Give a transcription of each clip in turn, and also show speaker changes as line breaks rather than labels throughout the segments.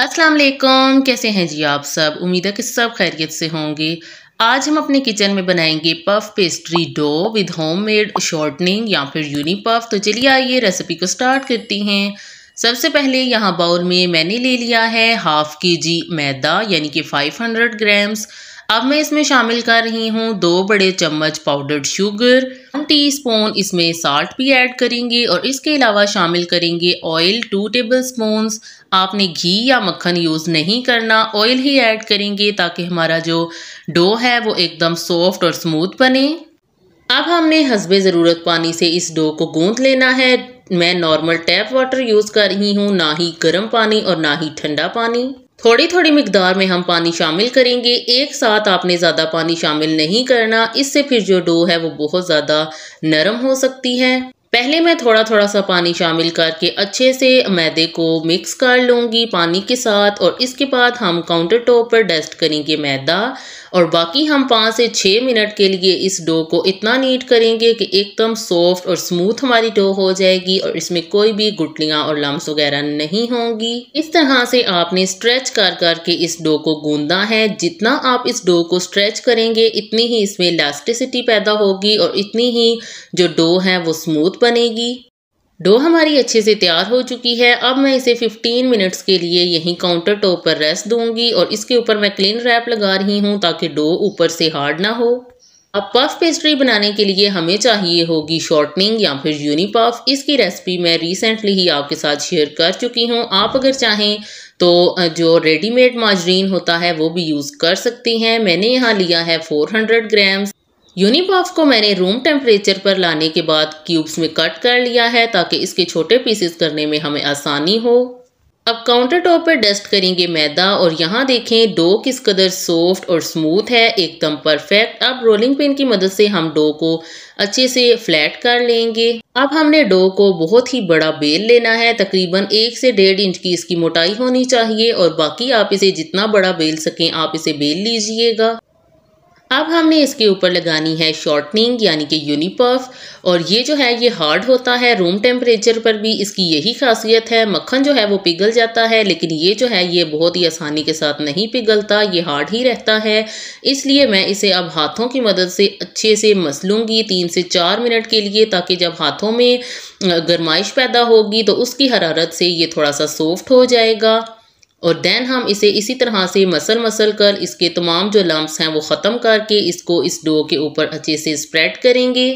अस्सलाम वालेकुम कैसे हैं जी आप सब उम्मीद है कि सब खैरियत से होंगे आज हम अपने किचन में बनाएंगे puff pastry dough with homemade shortening या फिर यूनी पफ तो चलिए आइए रेसिपी को स्टार्ट करती हैं सबसे पहले यहाँ बाउल में मैंने ले लिया है हाफ़ के जी मैदा यानी कि 500 ग्राम्स अब मैं इसमें शामिल कर रही हूँ दो बड़े चम्मच पाउडर्ड शुगर हम टी स्पून इसमें साल्ट भी ऐड करेंगे और इसके अलावा शामिल करेंगे ऑयल टू टेबल स्पून आपने घी या मक्खन यूज़ नहीं करना ऑयल ही ऐड करेंगे ताकि हमारा जो डो है वो एकदम सॉफ्ट और स्मूथ बने अब हमने हसबे ज़रूरत पानी से इस डो को गूंथ लेना है मैं नॉर्मल टैप वाटर यूज़ कर रही हूँ ना ही गर्म पानी और ना ही ठंडा पानी थोड़ी थोड़ी मकदार में हम पानी शामिल करेंगे एक साथ आपने ज़्यादा पानी शामिल नहीं करना इससे फिर जो डो है वो बहुत ज़्यादा नरम हो सकती है पहले मैं थोड़ा थोड़ा सा पानी शामिल करके अच्छे से मैदे को मिक्स कर लूँगी पानी के साथ और इसके बाद हम काउंटर टॉप पर डस्ट करेंगे मैदा और बाकी हम पाँच से छः मिनट के लिए इस डो को इतना नीट करेंगे कि एकदम सॉफ्ट और स्मूथ हमारी डो हो जाएगी और इसमें कोई भी गुटलियाँ और लम्स वगैरह नहीं होंगी इस तरह से आपने स्ट्रेच कर करके इस डो को गूंदा है जितना आप इस डो को स्ट्रेच करेंगे इतनी ही इसमें इलास्टिसिटी पैदा होगी और इतनी ही जो डो है वो स्मूथ बनेगी डो हमारी अच्छे से तैयार हो चुकी है अब मैं इसे 15 मिनट्स के लिए यहीं काउंटर टॉप पर रेस्ट दूंगी और इसके ऊपर मैं क्लीन रैप लगा रही हूँ ताकि डो ऊपर से हार्ड ना हो अब पफ पेस्ट्री बनाने के लिए हमें चाहिए होगी शॉर्टनिंग या फिर यूनिपफ इसकी रेसिपी मैं रिसेंटली ही आपके साथ शेयर कर चुकी हूँ आप अगर चाहें तो जो रेडीमेड माजरीन होता है वो भी यूज़ कर सकती हैं मैंने यहाँ लिया है 400 ग्राम्स यूनिपॉफ को मैंने रूम टेम्परेचर पर लाने के बाद क्यूब्स में कट कर लिया है ताकि इसके छोटे पीसेस करने में हमें आसानी हो अब काउंटर टॉप पर डस्ट करेंगे मैदा और यहाँ देखें डो किस कदर सॉफ्ट और स्मूथ है एकदम परफेक्ट अब रोलिंग पिन की मदद से हम डो को अच्छे से फ्लैट कर लेंगे अब हमने डो को बहुत ही बड़ा बेल लेना है तकरीबन एक से डेढ़ इंच की इसकी मोटाई होनी चाहिए और बाकी आप इसे जितना बड़ा बेल सकें आप इसे बेल लीजिएगा अब हमने इसके ऊपर लगानी है शॉर्टनिंग यानी कि यूनिपफ और ये जो है ये हार्ड होता है रूम टेम्परेचर पर भी इसकी यही खासियत है मक्खन जो है वो पिघल जाता है लेकिन ये जो है ये बहुत ही आसानी के साथ नहीं पिघलता ये हार्ड ही रहता है इसलिए मैं इसे अब हाथों की मदद से अच्छे से मस लूँगी तीन से चार मिनट के लिए ताकि जब हाथों में गर्माइश पैदा होगी तो उसकी हरारत से ये थोड़ा सा सॉफ्ट हो जाएगा और दैन हम इसे इसी तरह से मसल मसल कर इसके तमाम जो लम्ब्स हैं वो ख़त्म करके इसको इस डो के ऊपर अच्छे से स्प्रेड करेंगे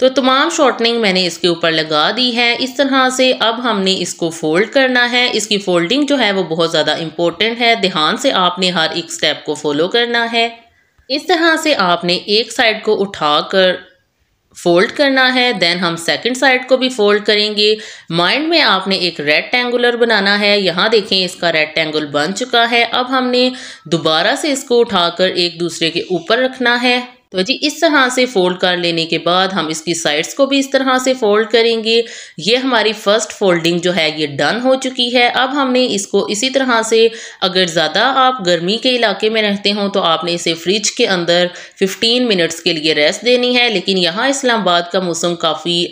तो तमाम शॉर्टनिंग मैंने इसके ऊपर लगा दी है इस तरह से अब हमने इसको फोल्ड करना है इसकी फोल्डिंग जो है वो बहुत ज़्यादा इम्पोर्टेंट है ध्यान से आपने हर एक स्टेप को फॉलो करना है इस तरह से आपने एक साइड को उठाकर फोल्ड करना है देन हम सेकंड साइड को भी फोल्ड करेंगे माइंड में आपने एक रेक्टेंगुलर बनाना है यहाँ देखें इसका रेक्टेंगल बन चुका है अब हमने दोबारा से इसको उठाकर एक दूसरे के ऊपर रखना है तो जी इस तरह से फोल्ड कर लेने के बाद हम इसकी साइड्स को भी इस तरह से फोल्ड करेंगे ये हमारी फ़र्स्ट फोल्डिंग जो है ये डन हो चुकी है अब हमने इसको इसी तरह से अगर ज़्यादा आप गर्मी के इलाके में रहते हों तो आपने इसे फ्रिज के अंदर 15 मिनट्स के लिए रेस्ट देनी है लेकिन यहाँ इस्लामाबाद का मौसम काफ़ी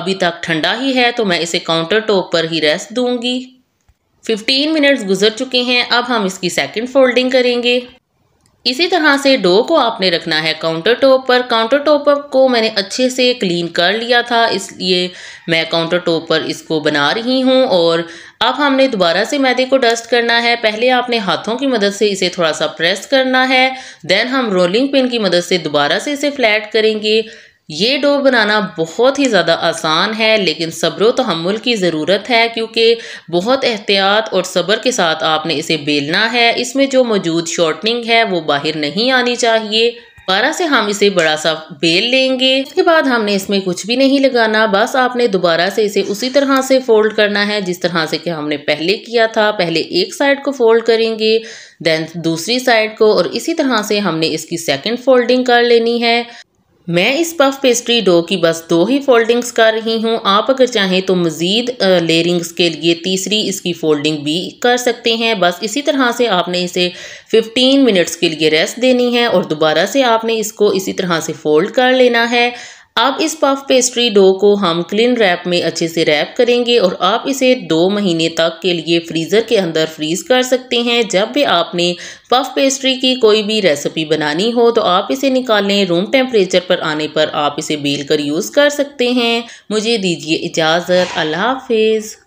अभी तक ठंडा ही है तो मैं इसे काउंटर टॉप पर ही रेस्ट दूँगी 15 मिनट्स गुजर चुके हैं अब हम इसकी सेकंड फोल्डिंग करेंगे इसी तरह से डो को आपने रखना है काउंटर टॉप पर काउंटर टॉप को मैंने अच्छे से क्लीन कर लिया था इसलिए मैं काउंटर टॉप पर इसको बना रही हूँ और अब हमने दोबारा से मैदे को डस्ट करना है पहले आपने हाथों की मदद से इसे थोड़ा सा प्रेस करना है देन हम रोलिंग पिन की मदद से दोबारा से इसे फ्लैट करेंगे ये डो बनाना बहुत ही ज़्यादा आसान है लेकिन सब्र तहमुल की ज़रूरत है क्योंकि बहुत एहतियात और सब्र के साथ आपने इसे बेलना है इसमें जो मौजूद शॉर्टनिंग है वो बाहर नहीं आनी चाहिए दोबारा से हम इसे बड़ा सा बेल लेंगे उसके बाद हमने इसमें कुछ भी नहीं लगाना बस आपने दोबारा से इसे उसी तरह से फोल्ड करना है जिस तरह से कि हमने पहले किया था पहले एक साइड को फोल्ड करेंगे देन दूसरी साइड को और इसी तरह से हमने इसकी सेकंड फोल्डिंग कर लेनी है मैं इस पफ पेस्ट्री डो की बस दो ही फोल्डिंग्स कर रही हूँ आप अगर चाहें तो मज़ीद लेयरिंग्स के लिए तीसरी इसकी फोल्डिंग भी कर सकते हैं बस इसी तरह से आपने इसे 15 मिनट्स के लिए रेस्ट देनी है और दोबारा से आपने इसको इसी तरह से फोल्ड कर लेना है अब इस पफ पेस्ट्री डो को हम क्लीन रैप में अच्छे से रैप करेंगे और आप इसे दो महीने तक के लिए फ्रीज़र के अंदर फ्रीज़ कर सकते हैं जब भी आपने पफ पेस्ट्री की कोई भी रेसिपी बनानी हो तो आप इसे निकालें रूम टेम्परेचर पर आने पर आप इसे बेल कर यूज़ कर सकते हैं मुझे दीजिए इजाज़त अल्लाह हाफिज़